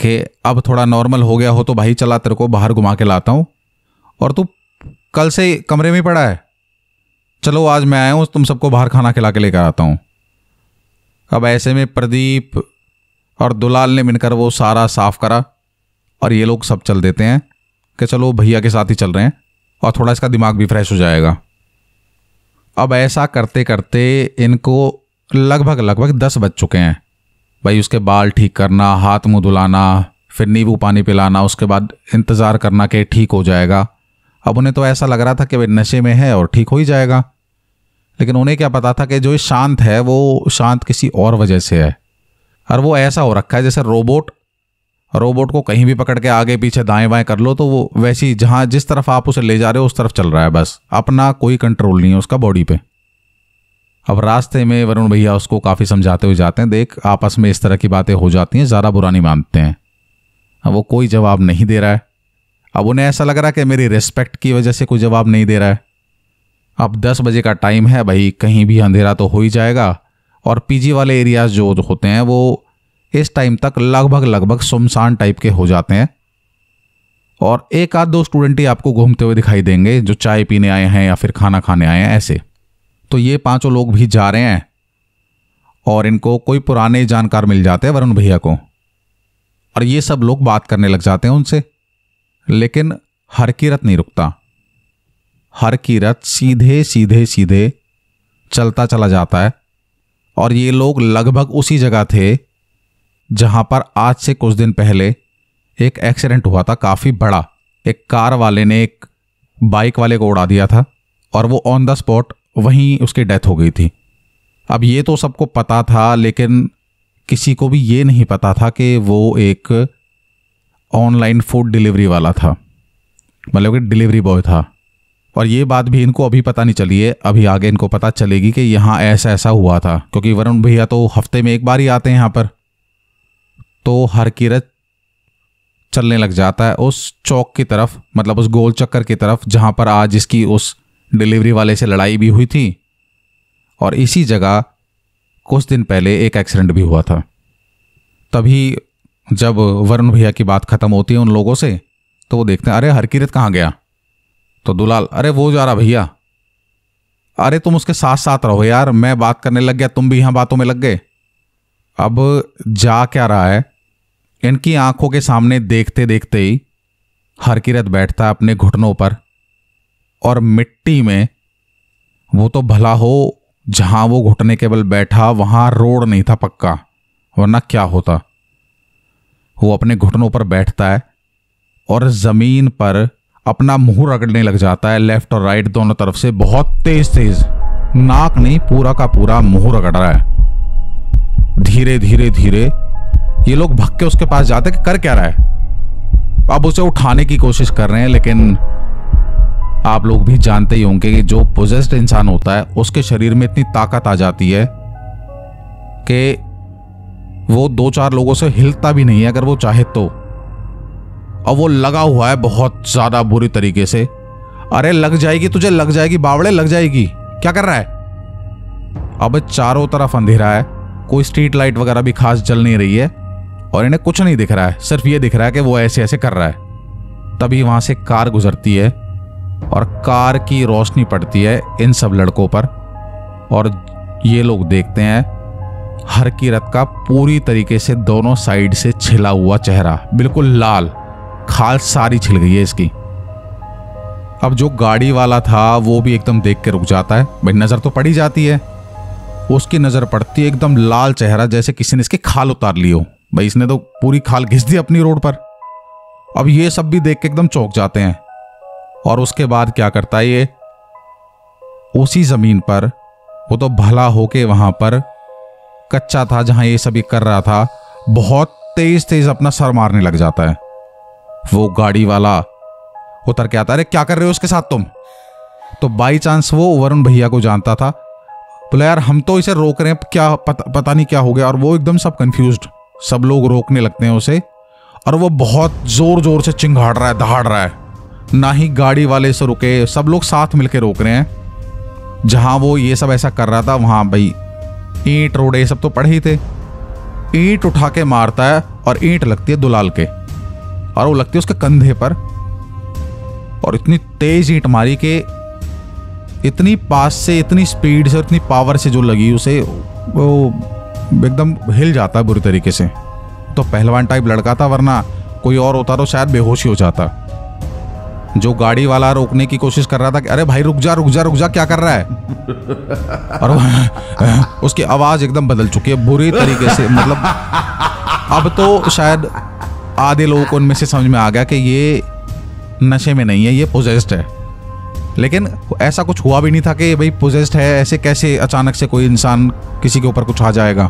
कि अब थोड़ा नॉर्मल हो गया हो तो भाई चला तेरे को बाहर घुमा के लाता हूँ और तू कल से कमरे में पड़ा है चलो आज मैं आया हूँ तुम सबको बाहर खाना खिला के लेकर आता हूँ अब ऐसे में प्रदीप और दुलाल ने मिलकर वो सारा साफ़ करा और ये लोग सब चल देते हैं कि चलो भैया के साथ ही चल रहे हैं और थोड़ा इसका दिमाग भी फ्रेश हो जाएगा अब ऐसा करते करते इनको लगभग लगभग दस बज चुके हैं भाई उसके बाल ठीक करना हाथ मुंह धुलाना फिर नींबू पानी पिलाना उसके बाद इंतज़ार करना कि ठीक हो जाएगा अब उन्हें तो ऐसा लग रहा था कि वे नशे में है और ठीक हो ही जाएगा लेकिन उन्हें क्या पता था कि जो शांत है वो शांत किसी और वजह से है और वो ऐसा हो रखा है जैसे रोबोट रोबोट को कहीं भी पकड़ के आगे पीछे दाएं बाएं कर लो तो वो वैसी जहाँ जिस तरफ आप उसे ले जा रहे हो उस तरफ चल रहा है बस अपना कोई कंट्रोल नहीं है उसका बॉडी पर अब रास्ते में वरुण भैया उसको काफ़ी समझाते हुए जाते हैं देख आपस में इस तरह की बातें हो जाती हैं ज़्यादा बुरा नहीं मानते हैं अब वो कोई जवाब नहीं दे रहा है अब उन्हें ऐसा लग रहा है कि मेरी रिस्पेक्ट की वजह से कोई जवाब नहीं दे रहा है अब दस बजे का टाइम है भाई कहीं भी अंधेरा तो हो ही जाएगा और पीजी वाले एरियाज जो होते हैं वो इस टाइम तक लगभग लगभग सुमसान टाइप के हो जाते हैं और एक आध दो स्टूडेंट ही आपको घूमते हुए दिखाई देंगे जो चाय पीने आए हैं या फिर खाना खाने आए हैं ऐसे तो ये पांचों लोग भी जा रहे हैं और इनको कोई पुराने जानकार मिल जाते हैं वरुण भैया को और ये सब लोग बात करने लग जाते हैं उनसे लेकिन हर कीरत नहीं रुकता हर कीरत सीधे सीधे सीधे चलता चला जाता है और ये लोग लगभग उसी जगह थे जहां पर आज से कुछ दिन पहले एक एक्सीडेंट हुआ था काफ़ी बड़ा एक कार वाले ने एक बाइक वाले को उड़ा दिया था और वो ऑन द स्पॉट वहीं उसकी डेथ हो गई थी अब ये तो सबको पता था लेकिन किसी को भी ये नहीं पता था कि वो एक ऑनलाइन फूड डिलीवरी वाला था मतलब कि डिलीवरी बॉय था और ये बात भी इनको अभी पता नहीं चली है अभी आगे इनको पता चलेगी कि यहाँ ऐसा ऐसा हुआ था क्योंकि वरुण भैया तो हफ्ते में एक बार ही आते हैं यहाँ पर तो हर किरत चलने लग जाता है उस चौक की तरफ मतलब उस गोल चक्कर की तरफ जहाँ पर आज इसकी उस डिलीवरी वाले से लड़ाई भी हुई थी और इसी जगह कुछ दिन पहले एक एक्सीडेंट भी हुआ था तभी जब वरुण भैया की बात ख़त्म होती है उन लोगों से तो वो देखते हैं अरे हरकीरत कहाँ गया तो दुलाल अरे वो जा रहा भैया अरे तुम उसके साथ साथ रहो यार मैं बात करने लग गया तुम भी यहाँ बातों में लग गए अब जा क्या रहा है इनकी आंखों के सामने देखते देखते ही हरकीरत बैठता है अपने घुटनों पर और मिट्टी में वो तो भला हो जहां वो घुटने के बल बैठा वहां रोड नहीं था पक्का वरना क्या होता वो अपने घुटनों पर बैठता है और ज़मीन पर अपना मुंह रगड़ने लग जाता है लेफ्ट और राइट दोनों तरफ से बहुत तेज तेज नाक नहीं पूरा का पूरा मुंह रगड़ रहा है धीरे धीरे धीरे ये लोग भक्के उसके पास जाते कि कर क्या रहा है अब उसे उठाने की कोशिश कर रहे हैं लेकिन आप लोग भी जानते ही होंगे कि जो पोजेस्ड इंसान होता है उसके शरीर में इतनी ताकत आ जाती है कि वो दो चार लोगों से हिलता भी नहीं है अगर वो चाहे तो और वो लगा हुआ है बहुत ज़्यादा बुरी तरीके से अरे लग जाएगी तुझे लग जाएगी बावड़े लग जाएगी क्या कर रहा है अब चारों तरफ अंधेरा है कोई स्ट्रीट लाइट वगैरह भी खास जल नहीं रही है और इन्हें कुछ नहीं दिख रहा है सिर्फ ये दिख रहा है कि वो ऐसे ऐसे कर रहा है तभी वहां से कार गुजरती है और कार की रोशनी पड़ती है इन सब लड़कों पर और ये लोग देखते हैं हर कीरत का पूरी तरीके से दोनों साइड से छिला हुआ चेहरा बिल्कुल लाल खाल सारी छिल गई है इसकी अब जो गाड़ी वाला था वो भी एकदम देख के रुक जाता है भाई नज़र तो पड़ी जाती है उसकी नज़र पड़ती है एकदम लाल चेहरा जैसे किसी ने इसकी खाल उतार ली हो भाई इसने तो पूरी खाल घिस दी अपनी रोड पर अब ये सब भी देख के एकदम चौंक जाते हैं और उसके बाद क्या करता ये उसी ज़मीन पर वो तो भला होके वहां पर कच्चा था जहां ये सभी कर रहा था बहुत तेज तेज अपना सर मारने लग जाता है वो गाड़ी वाला उतर के आता अरे क्या कर रहे हो उसके साथ तुम तो बाई चांस वो वरुण भैया को जानता था बोला यार हम तो इसे रोक रहे हैं क्या पता पता नहीं क्या हो गया और वो एकदम सब कंफ्यूज सब लोग रोकने लगते हैं उसे और वो बहुत जोर जोर से चिंगाड़ रहा है दहाड़ रहा है ना ही गाड़ी वाले से रुके सब लोग साथ मिलके रोक रहे हैं जहाँ वो ये सब ऐसा कर रहा था वहाँ भाई ईंट रोड़े सब तो पड़े ही थे ईंट उठा के मारता है और ईंट लगती है दुलाल के और वो लगती है उसके कंधे पर और इतनी तेज ईंट मारी कि इतनी पास से इतनी स्पीड से इतनी पावर से जो लगी उसे वो एकदम हिल जाता है बुरी तरीके से तो पहलवान टाइप लड़का था वरना कोई और होता तो शायद बेहोश ही हो जाता जो गाड़ी वाला रोकने की कोशिश कर रहा था कि अरे भाई रुक जा रुक जा रुक जा क्या कर रहा है और उसकी आवाज एकदम बदल चुकी है बुरी तरीके से मतलब अब तो शायद आधे लोगों को उनमें से समझ में आ गया कि ये नशे में नहीं है ये पोजेस्ड है लेकिन ऐसा कुछ हुआ भी नहीं था कि भाई पोजेस्ड है ऐसे कैसे अचानक से कोई इंसान किसी के ऊपर कुछ आ जाएगा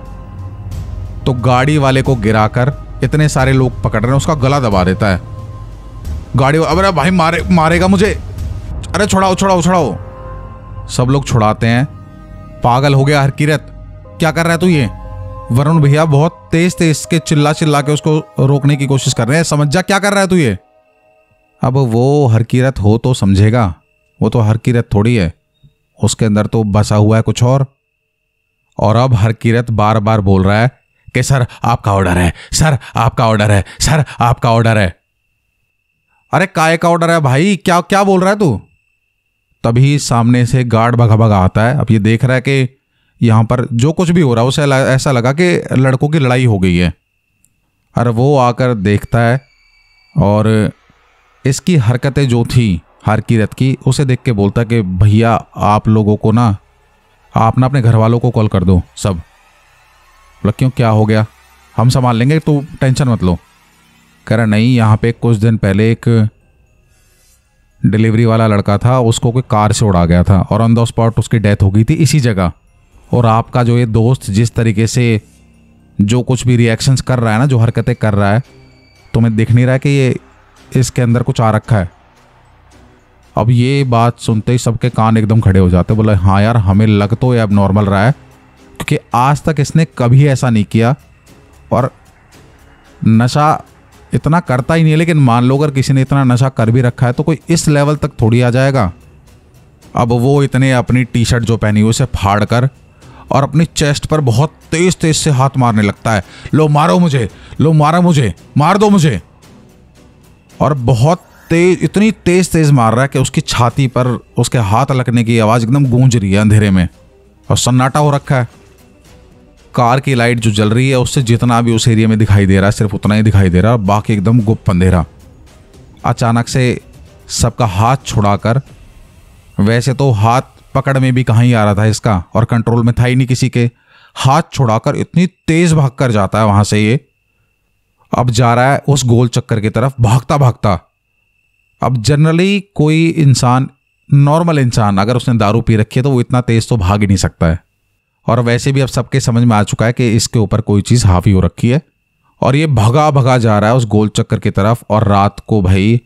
तो गाड़ी वाले को गिराकर इतने सारे लोग पकड़ रहे हैं उसका गला दबा देता है गाड़ी अरे भाई मारे मारेगा मुझे अरे छोड़ाओ छोड़ाओ छोड़ाओ सब लोग छुड़ाते हैं पागल हो गया हर किरत क्या कर रहा है तू ये वरुण भैया बहुत तेज तेज के चिल्ला चिल्ला के उसको रोकने की कोशिश कर रहे हैं समझ जा क्या कर रहा है तू ये अब वो हर किरत हो तो समझेगा वो तो हर किरत थोड़ी है उसके अंदर तो बसा हुआ है कुछ और और अब हर किरत बार बार बोल रहा है कि सर आपका ऑर्डर है सर आपका ऑर्डर है सर आपका ऑर्डर है अरे काय का ऑर्डर है भाई क्या क्या बोल रहा है तू तभी सामने से गार्ड भगा भगा आता है अब ये देख रहा है कि यहाँ पर जो कुछ भी हो रहा है उसे ऐसा लगा कि लड़कों की लड़ाई हो गई है अरे वो आकर देखता है और इसकी हरकतें जो थी हार की रत की उसे देख के बोलता कि भैया आप लोगों को ना आप ना अपने घर वालों को कॉल कर दो सब बोला क्यों क्या हो गया हम संभाल लेंगे तो टेंशन मत लो कह रहा नहीं यहाँ पे कुछ दिन पहले एक डिलीवरी वाला लड़का था उसको कोई कार से उड़ा गया था और ऑन द स्पॉट उसकी डेथ हो गई थी इसी जगह और आपका जो ये दोस्त जिस तरीके से जो कुछ भी रिएक्शंस कर रहा है ना जो हरकतें कर रहा है तुम्हें दिख नहीं रहा है कि ये इसके अंदर कुछ आ रखा है अब ये बात सुनते ही सबके कान एकदम खड़े हो जाते बोले हाँ यार हमें लग तो ये अब नॉर्मल रहा है क्योंकि आज तक इसने कभी ऐसा नहीं किया और नशा इतना करता ही नहीं है लेकिन मान लो अगर किसी ने इतना नशा कर भी रखा है तो कोई इस लेवल तक थोड़ी आ जाएगा अब वो इतने अपनी टी शर्ट जो पहनी हुई उसे फाड़ कर और अपनी चेस्ट पर बहुत तेज तेज से हाथ मारने लगता है लो मारो मुझे लो मारो मुझे मार दो मुझे और बहुत तेज इतनी तेज तेज मार रहा है कि उसकी छाती पर उसके हाथ लगने की आवाज़ एकदम गूंज रही है अंधेरे में और सन्नाटा हो रखा है कार की लाइट जो जल रही है उससे जितना भी उस एरिया में दिखाई दे रहा है सिर्फ उतना ही दिखाई दे रहा है बाकी एकदम गुप्त अंधेरा अचानक से सबका हाथ छुड़ाकर वैसे तो हाथ पकड़ में भी कहाँ ही आ रहा था इसका और कंट्रोल में था ही नहीं किसी के हाथ छुड़ाकर इतनी तेज भाग कर जाता है वहां से ये अब जा रहा है उस गोल चक्कर की तरफ भागता भागता अब जनरली कोई इंसान नॉर्मल इंसान अगर उसने दारू पी रखी है तो वो इतना तेज तो भाग ही नहीं सकता है और वैसे भी अब सबके समझ में आ चुका है कि इसके ऊपर कोई चीज़ हावी हो रखी है और ये भगा भगा जा रहा है उस गोल चक्कर की तरफ और रात को भाई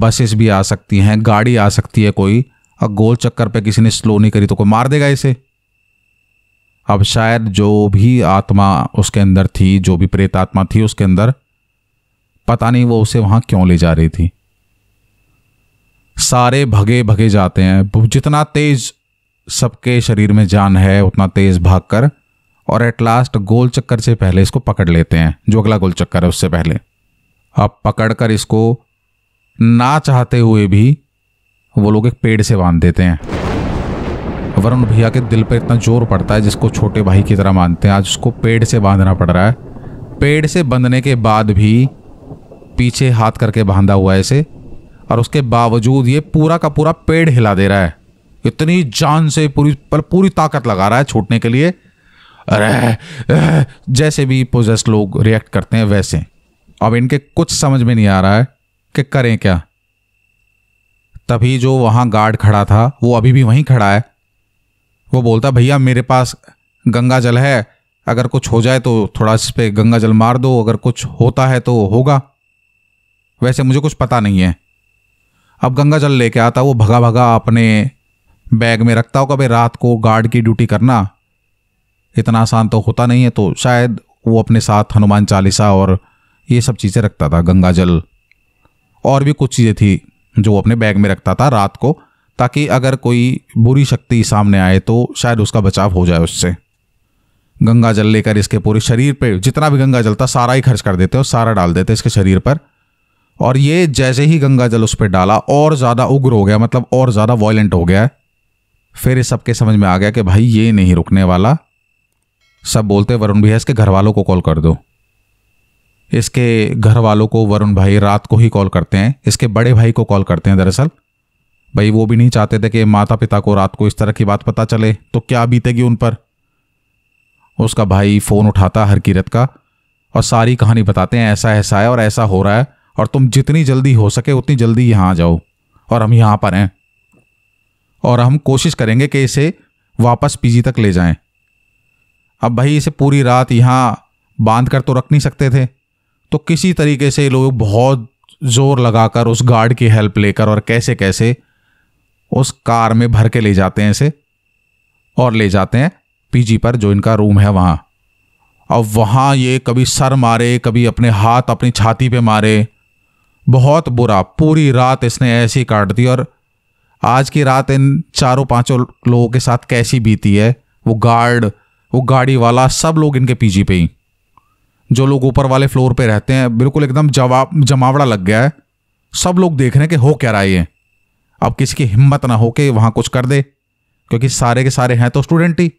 बसेस भी आ सकती हैं गाड़ी आ सकती है कोई और गोल चक्कर पे किसी ने स्लो नहीं करी तो कोई मार देगा इसे अब शायद जो भी आत्मा उसके अंदर थी जो भी प्रेत आत्मा थी उसके अंदर पता नहीं वो उसे वहां क्यों ले जा रही थी सारे भगे भगे जाते हैं जितना तेज सबके शरीर में जान है उतना तेज़ भाग कर और एट लास्ट गोल चक्कर से पहले इसको पकड़ लेते हैं जो अगला गोल चक्कर है उससे पहले अब पकड़ कर इसको ना चाहते हुए भी वो लोग एक पेड़ से बांध देते हैं वरुण भैया के दिल पर इतना जोर पड़ता है जिसको छोटे भाई की तरह मानते हैं आज उसको पेड़ से बांधना पड़ रहा है पेड़ से बंधने के बाद भी पीछे हाथ करके बांधा हुआ है इसे और उसके बावजूद ये पूरा का पूरा पेड़ हिला दे रहा है इतनी जान से पूरी पर पूरी ताकत लगा रहा है छूटने के लिए अरे जैसे भी पोजेस लोग रिएक्ट करते हैं वैसे अब इनके कुछ समझ में नहीं आ रहा है कि करें क्या तभी जो वहां गार्ड खड़ा था वो अभी भी वहीं खड़ा है वो बोलता भैया मेरे पास गंगा जल है अगर कुछ हो जाए तो थोड़ा इस पर गंगा जल मार दो अगर कुछ होता है तो होगा वैसे मुझे कुछ पता नहीं है अब गंगा जल लेके आता वो भगा भगा अपने बैग में रखता होगा भाई रात को गार्ड की ड्यूटी करना इतना आसान तो होता नहीं है तो शायद वो अपने साथ हनुमान चालीसा और ये सब चीज़ें रखता था गंगा जल और भी कुछ चीज़ें थी जो वो अपने बैग में रखता था रात को ताकि अगर कोई बुरी शक्ति सामने आए तो शायद उसका बचाव हो जाए उससे गंगा जल लेकर इसके पूरे शरीर पे जितना भी गंगा जल था सारा ही खर्च कर देते और सारा डाल देते इसके शरीर पर और ये जैसे ही गंगा जल उस पर डाला और ज़्यादा उग्र हो गया मतलब और ज़्यादा वॉयलेंट हो गया है फिर इस सबके समझ में आ गया कि भाई ये नहीं रुकने वाला सब बोलते वरुण भैया इसके घर वालों को कॉल कर दो इसके घर वालों को वरुण भाई रात को ही कॉल करते हैं इसके बड़े भाई को कॉल करते हैं दरअसल भाई वो भी नहीं चाहते थे कि माता पिता को रात को इस तरह की बात पता चले तो क्या बीतेगी उन पर उसका भाई फ़ोन उठाता हर किरत का और सारी कहानी बताते हैं ऐसा ऐसा है और ऐसा हो रहा है और तुम जितनी जल्दी हो सके उतनी जल्दी यहाँ आ जाओ और हम यहाँ पर हैं और हम कोशिश करेंगे कि इसे वापस पीजी तक ले जाएं। अब भाई इसे पूरी रात यहाँ बांध कर तो रख नहीं सकते थे तो किसी तरीके से लोग बहुत ज़ोर लगाकर उस गार्ड की हेल्प लेकर और कैसे कैसे उस कार में भर के ले जाते हैं इसे और ले जाते हैं पीजी पर जो इनका रूम है वहाँ अब वहाँ ये कभी सर मारे कभी अपने हाथ अपनी छाती पे मारे बहुत बुरा पूरी रात इसने ऐसी काट दी और आज की रात इन चारों पांचों लोगों के साथ कैसी बीती है वो गार्ड वो गाड़ी वाला सब लोग इनके पीजी पे ही जो लोग ऊपर वाले फ्लोर पे रहते हैं बिल्कुल एकदम जवाब जमावड़ा लग गया है सब लोग देख रहे हैं कि हो क्या रहा है अब किसी की हिम्मत ना हो के वहाँ कुछ कर दे क्योंकि सारे के सारे हैं तो स्टूडेंट ही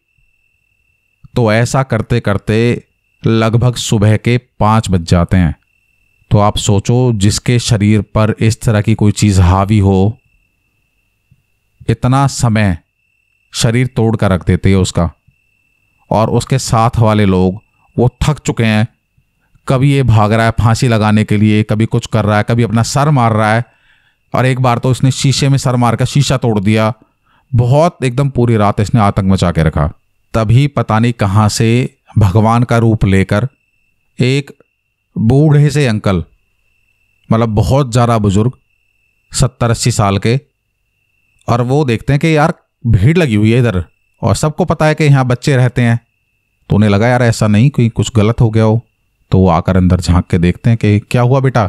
तो ऐसा करते करते लगभग सुबह के पाँच बज जाते हैं तो आप सोचो जिसके शरीर पर इस तरह की कोई चीज़ हावी हो इतना समय शरीर तोड़ कर रख देती है उसका और उसके साथ वाले लोग वो थक चुके हैं कभी ये भाग रहा है फांसी लगाने के लिए कभी कुछ कर रहा है कभी अपना सर मार रहा है और एक बार तो उसने शीशे में सर मार कर शीशा तोड़ दिया बहुत एकदम पूरी रात इसने आतंक मचा के रखा तभी पता नहीं कहाँ से भगवान का रूप लेकर एक बूढ़े से अंकल मतलब बहुत ज़्यादा बुजुर्ग सत्तर अस्सी साल के और वो देखते हैं कि यार भीड़ लगी हुई है इधर और सबको पता है कि यहाँ बच्चे रहते हैं तो उन्हें लगा यार ऐसा नहीं कोई कुछ गलत हो गया हो तो वो आकर अंदर झांक के देखते हैं कि क्या हुआ बेटा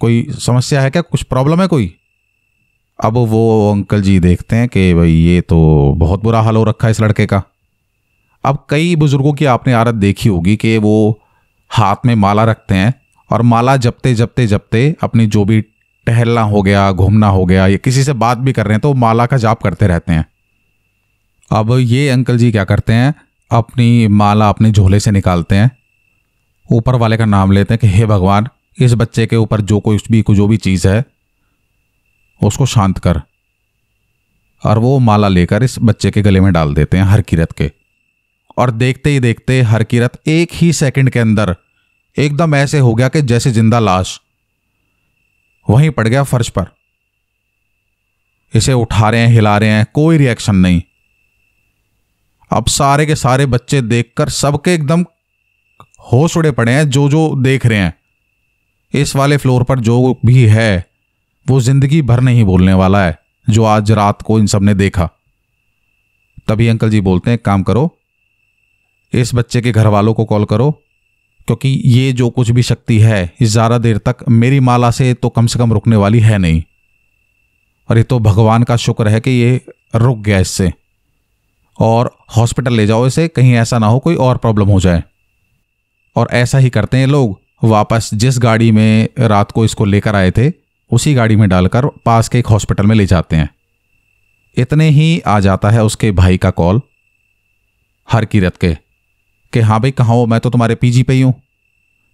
कोई समस्या है क्या कुछ प्रॉब्लम है कोई अब वो अंकल जी देखते हैं कि भाई ये तो बहुत बुरा हाल हो रखा है इस लड़के का अब कई बुज़ुर्गों की आपने आदत देखी होगी कि वो हाथ में माला रखते हैं और माला जपते जपते जपते अपनी जो भी टहलना हो गया घूमना हो गया या किसी से बात भी कर रहे हैं तो माला का जाप करते रहते हैं अब ये अंकल जी क्या करते हैं अपनी माला अपने झोले से निकालते हैं ऊपर वाले का नाम लेते हैं कि हे भगवान इस बच्चे के ऊपर जो कोई भी जो भी चीज़ है उसको शांत कर और वो माला लेकर इस बच्चे के गले में डाल देते हैं हर किरत के और देखते ही देखते हर किरत एक ही सेकंड के अंदर एकदम ऐसे हो गया कि जैसे जिंदा लाश वहीं पड़ गया फर्श पर इसे उठा रहे हैं हिला रहे हैं कोई रिएक्शन नहीं अब सारे के सारे बच्चे देखकर सबके एकदम होश उड़े पड़े हैं जो जो देख रहे हैं इस वाले फ्लोर पर जो भी है वो जिंदगी भर नहीं बोलने वाला है जो आज रात को इन सब ने देखा तभी अंकल जी बोलते हैं काम करो इस बच्चे के घर वालों को कॉल करो क्योंकि ये जो कुछ भी शक्ति है इस ज़्यादा देर तक मेरी माला से तो कम से कम रुकने वाली है नहीं और ये तो भगवान का शुक्र है कि ये रुक गया इससे और हॉस्पिटल ले जाओ इसे कहीं ऐसा ना हो कोई और प्रॉब्लम हो जाए और ऐसा ही करते हैं लोग वापस जिस गाड़ी में रात को इसको लेकर आए थे उसी गाड़ी में डालकर पास के एक हॉस्पिटल में ले जाते हैं इतने ही आ जाता है उसके भाई का कॉल हर कीरत के कि हाँ भाई कहाँ हो मैं तो तुम्हारे पीजी पे ही हूँ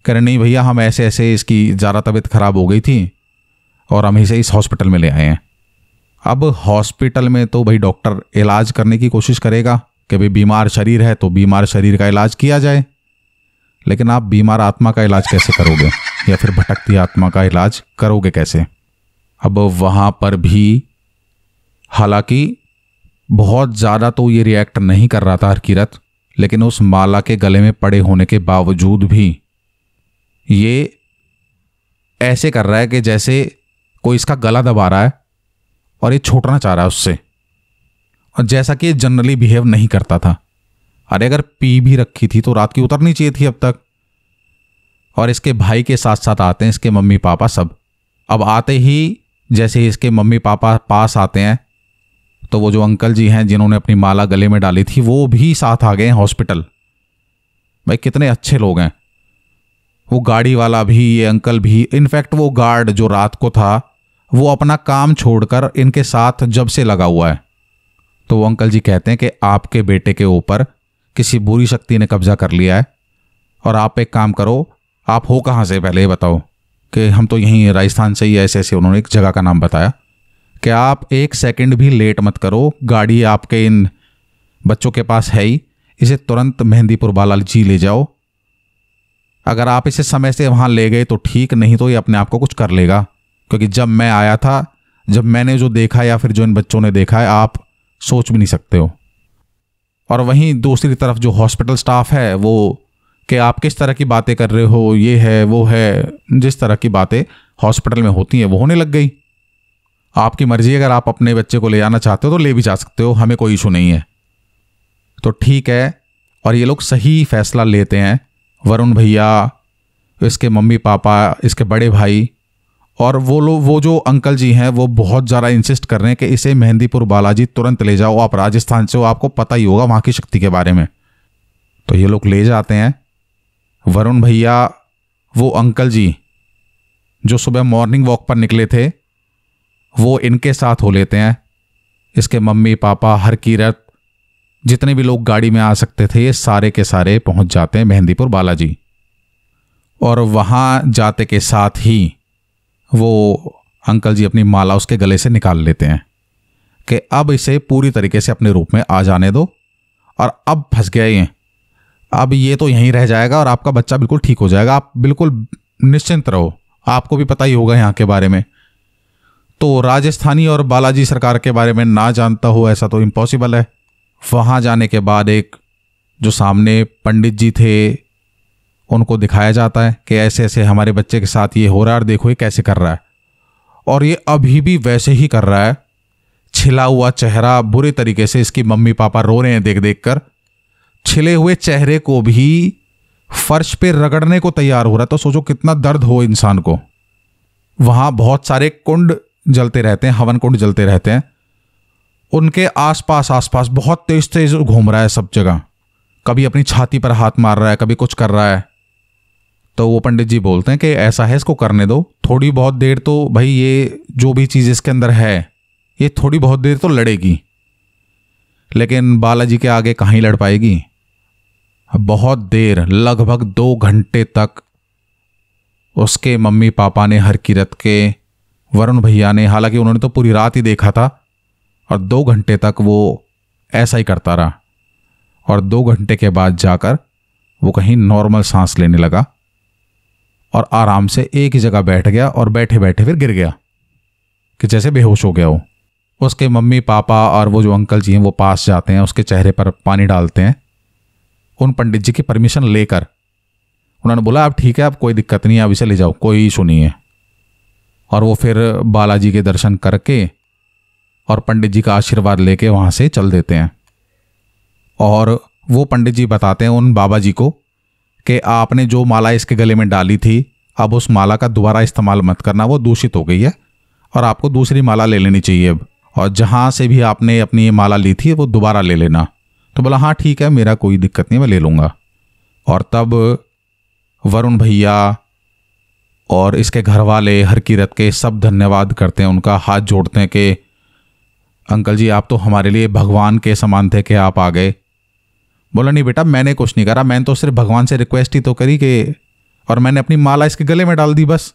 कह रहे नहीं भैया हम ऐसे ऐसे इसकी ज़्यादा तबीयत ख़राब हो गई थी और हम इसे इस हॉस्पिटल में ले आए हैं अब हॉस्पिटल में तो भाई डॉक्टर इलाज करने की कोशिश करेगा कि भाई बीमार शरीर है तो बीमार शरीर का इलाज किया जाए लेकिन आप बीमार आत्मा का इलाज कैसे करोगे या फिर भटकती आत्मा का इलाज करोगे कैसे अब वहाँ पर भी हालांकि बहुत ज़्यादा तो ये रिएक्ट नहीं कर रहा था हरकीरत लेकिन उस माला के गले में पड़े होने के बावजूद भी ये ऐसे कर रहा है कि जैसे कोई इसका गला दबा रहा है और ये छोटना चाह रहा है उससे और जैसा कि ये जनरली बिहेव नहीं करता था अरे अगर पी भी रखी थी तो रात की उतरनी चाहिए थी अब तक और इसके भाई के साथ साथ आते हैं इसके मम्मी पापा सब अब आते ही जैसे इसके मम्मी पापा पास आते हैं तो वो जो अंकल जी हैं जिन्होंने अपनी माला गले में डाली थी वो भी साथ आ गए हैं हॉस्पिटल भाई कितने अच्छे लोग हैं वो गाड़ी वाला भी ये अंकल भी इनफैक्ट वो गार्ड जो रात को था वो अपना काम छोड़कर इनके साथ जब से लगा हुआ है तो वो अंकल जी कहते हैं कि आपके बेटे के ऊपर किसी बुरी शक्ति ने कब्जा कर लिया है और आप एक काम करो आप हो कहाँ से पहले बताओ कि हम तो यहीं राजस्थान से ही ऐसे ऐसे उन्होंने एक जगह का नाम बताया कि आप एक सेकंड भी लेट मत करो गाड़ी आपके इन बच्चों के पास है ही इसे तुरंत मेहंदीपुर बालाल जी ले जाओ अगर आप इसे समय से वहाँ ले गए तो ठीक नहीं तो ये अपने आप को कुछ कर लेगा क्योंकि जब मैं आया था जब मैंने जो देखा या फिर जो इन बच्चों ने देखा है आप सोच भी नहीं सकते हो और वहीं दूसरी तरफ जो हॉस्पिटल स्टाफ है वो कि आप किस तरह की बातें कर रहे हो ये है वो है जिस तरह की बातें हॉस्पिटल में होती हैं वो होने लग गई आपकी मर्जी अगर आप अपने बच्चे को ले जाना चाहते हो तो ले भी जा सकते हो हमें कोई इशू नहीं है तो ठीक है और ये लोग सही फैसला लेते हैं वरुण भैया इसके मम्मी पापा इसके बड़े भाई और वो लोग वो जो अंकल जी हैं वो बहुत ज़्यादा इंसिस्ट कर रहे हैं कि इसे मेहंदीपुर बालाजी तुरंत ले जाओ आप राजस्थान से हो आपको पता ही होगा वहाँ की शक्ति के बारे में तो ये लोग ले जाते हैं वरुण भैया वो अंकल जी जो सुबह मॉर्निंग वॉक पर निकले थे वो इनके साथ हो लेते हैं इसके मम्मी पापा हर कीरत जितने भी लोग गाड़ी में आ सकते थे ये सारे के सारे पहुंच जाते हैं मेहंदीपुर बालाजी और वहाँ जाते के साथ ही वो अंकल जी अपनी माला उसके गले से निकाल लेते हैं कि अब इसे पूरी तरीके से अपने रूप में आ जाने दो और अब फंस गया ये अब ये तो यहीं रह जाएगा और आपका बच्चा बिल्कुल ठीक हो जाएगा आप बिल्कुल निश्चिंत रहो आपको भी पता ही होगा यहाँ के बारे में तो राजस्थानी और बालाजी सरकार के बारे में ना जानता हो ऐसा तो इम्पॉसिबल है वहाँ जाने के बाद एक जो सामने पंडित जी थे उनको दिखाया जाता है कि ऐसे ऐसे हमारे बच्चे के साथ ये हो रहा है और देखो ये कैसे कर रहा है और ये अभी भी वैसे ही कर रहा है छिला हुआ चेहरा बुरे तरीके से इसकी मम्मी पापा रो रहे हैं देख देख कर छिले हुए चेहरे को भी फर्श पे रगड़ने को तैयार हो रहा है तो सोचो कितना दर्द हो इंसान को वहाँ बहुत सारे कुंड जलते रहते हैं हवन कुंड जलते रहते हैं उनके आसपास आसपास बहुत तेज तेज घूम रहा है सब जगह कभी अपनी छाती पर हाथ मार रहा है कभी कुछ कर रहा है तो वो पंडित जी बोलते हैं कि ऐसा है इसको करने दो थोड़ी बहुत देर तो भाई ये जो भी चीज़ इसके अंदर है ये थोड़ी बहुत देर तो लड़ेगी लेकिन बालाजी के आगे कहाँ लड़ पाएगी बहुत देर लगभग दो घंटे तक उसके मम्मी पापा ने हर किरत के वरुण भैया ने हालांकि उन्होंने तो पूरी रात ही देखा था और दो घंटे तक वो ऐसा ही करता रहा और दो घंटे के बाद जाकर वो कहीं नॉर्मल सांस लेने लगा और आराम से एक ही जगह बैठ गया और बैठे बैठे फिर गिर गया कि जैसे बेहोश हो गया वो उसके मम्मी पापा और वो जो अंकल जी हैं वो पास जाते हैं उसके चेहरे पर पानी डालते हैं उन पंडित जी की परमिशन लेकर उन्होंने बोला आप ठीक है आप कोई दिक्कत नहीं है आप इसे ले जाओ कोई इशू नहीं है और वो फिर बालाजी के दर्शन करके और पंडित जी का आशीर्वाद लेके वहाँ से चल देते हैं और वो पंडित जी बताते हैं उन बाबा जी को कि आपने जो माला इसके गले में डाली थी अब उस माला का दोबारा इस्तेमाल मत करना वो दूषित हो गई है और आपको दूसरी माला ले लेनी चाहिए अब और जहाँ से भी आपने अपनी ये माला ली थी वो दोबारा ले लेना तो बोला हाँ ठीक है मेरा कोई दिक्कत नहीं मैं ले लूँगा और तब वरुण भैया और इसके घर वाले हर कीरत के सब धन्यवाद करते हैं उनका हाथ जोड़ते हैं कि अंकल जी आप तो हमारे लिए भगवान के समान थे कि आप आ गए बोला नहीं बेटा मैंने कुछ नहीं करा मैंने तो सिर्फ भगवान से रिक्वेस्ट ही तो करी कि और मैंने अपनी माला इसके गले में डाल दी बस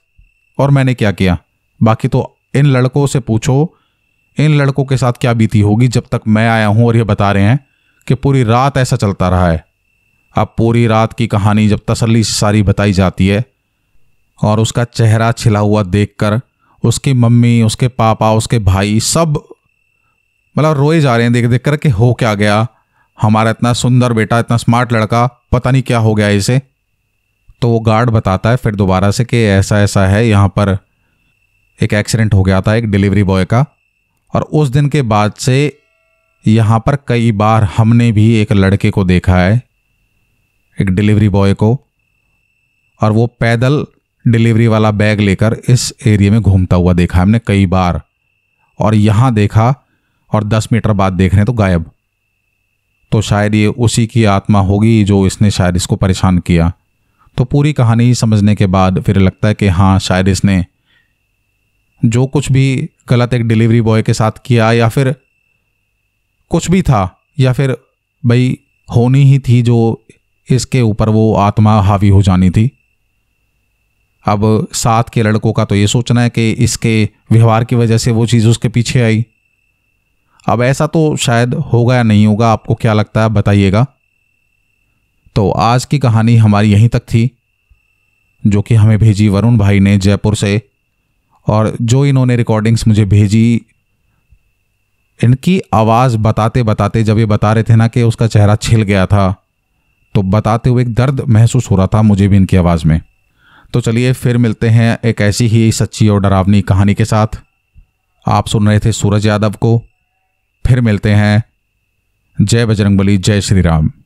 और मैंने क्या किया बाकी तो इन लड़कों से पूछो इन लड़कों के साथ क्या बीती होगी जब तक मैं आया हूँ और ये बता रहे हैं कि पूरी रात ऐसा चलता रहा है अब पूरी रात की कहानी जब तसल्ली सारी बताई जाती है और उसका चेहरा छिला हुआ देखकर उसकी मम्मी उसके पापा उसके भाई सब मतलब रोए जा रहे हैं देख देख कर कि हो क्या गया हमारा इतना सुंदर बेटा इतना स्मार्ट लड़का पता नहीं क्या हो गया इसे तो वो गार्ड बताता है फिर दोबारा से कि ऐसा ऐसा है यहाँ पर एक एक्सीडेंट हो गया था एक डिलीवरी बॉय का और उस दिन के बाद से यहाँ पर कई बार हमने भी एक लड़के को देखा है एक डिलीवरी बॉय को और वो पैदल डिलीवरी वाला बैग लेकर इस एरिया में घूमता हुआ देखा हमने कई बार और यहाँ देखा और दस मीटर बाद देख रहे हैं तो गायब तो शायद ये उसी की आत्मा होगी जो इसने शायद इसको परेशान किया तो पूरी कहानी समझने के बाद फिर लगता है कि हाँ शायद इसने जो कुछ भी गलत एक डिलीवरी बॉय के साथ किया या फिर कुछ भी था या फिर भाई होनी ही थी जो इसके ऊपर वो आत्मा हावी हो जानी थी अब साथ के लड़कों का तो ये सोचना है कि इसके व्यवहार की वजह से वो चीज़ उसके पीछे आई अब ऐसा तो शायद होगा या नहीं होगा आपको क्या लगता है बताइएगा तो आज की कहानी हमारी यहीं तक थी जो कि हमें भेजी वरुण भाई ने जयपुर से और जो इन्होंने रिकॉर्डिंग्स मुझे भेजी इनकी आवाज़ बताते बताते जब ये बता रहे थे ना कि उसका चेहरा छिल गया था तो बताते हुए एक दर्द महसूस हो रहा था मुझे भी इनकी आवाज़ में तो चलिए फिर मिलते हैं एक ऐसी ही सच्ची और डरावनी कहानी के साथ आप सुन रहे थे सूरज यादव को फिर मिलते हैं जय बजरंगबली जय श्री राम